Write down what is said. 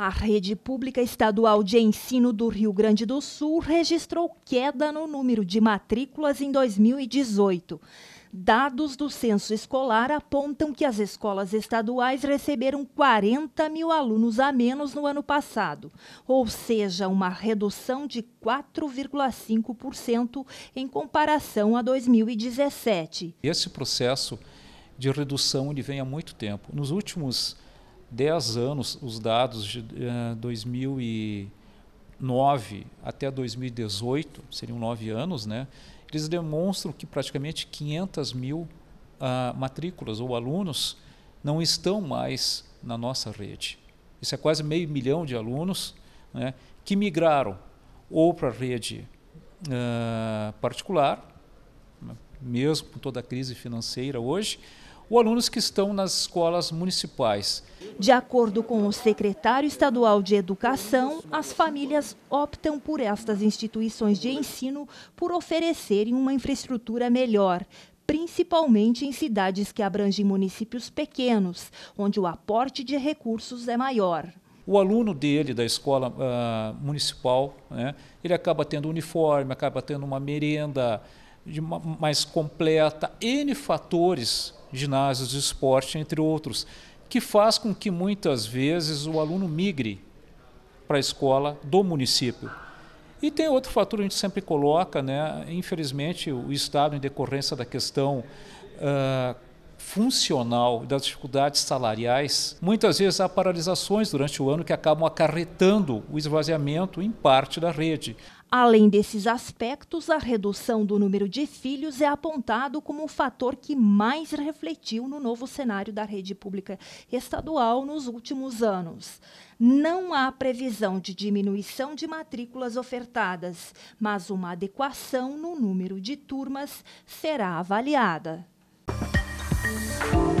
A rede pública estadual de ensino do Rio Grande do Sul registrou queda no número de matrículas em 2018. Dados do censo escolar apontam que as escolas estaduais receberam 40 mil alunos a menos no ano passado, ou seja, uma redução de 4,5% em comparação a 2017. Esse processo de redução ele vem há muito tempo. Nos últimos 10 anos, os dados de uh, eh, 2009 até 2018, seriam 9 anos, né? eles demonstram que praticamente 500 mil uh, matrículas ou alunos não estão mais na nossa rede. Isso é quase meio milhão de alunos né, que migraram ou para a rede uh, particular, né, mesmo com toda a crise financeira hoje, ou alunos que estão nas escolas municipais. De acordo com o secretário estadual de Educação, as famílias optam por estas instituições de ensino por oferecerem uma infraestrutura melhor, principalmente em cidades que abrangem municípios pequenos, onde o aporte de recursos é maior o aluno dele da escola uh, municipal, né, ele acaba tendo uniforme, acaba tendo uma merenda uma, mais completa, N fatores, ginásios de esporte, entre outros que faz com que muitas vezes o aluno migre para a escola do município. E tem outro fator que a gente sempre coloca, né? infelizmente, o Estado, em decorrência da questão uh, funcional das dificuldades salariais, muitas vezes há paralisações durante o ano que acabam acarretando o esvaziamento em parte da rede. Além desses aspectos, a redução do número de filhos é apontado como o fator que mais refletiu no novo cenário da rede pública estadual nos últimos anos. Não há previsão de diminuição de matrículas ofertadas, mas uma adequação no número de turmas será avaliada. Música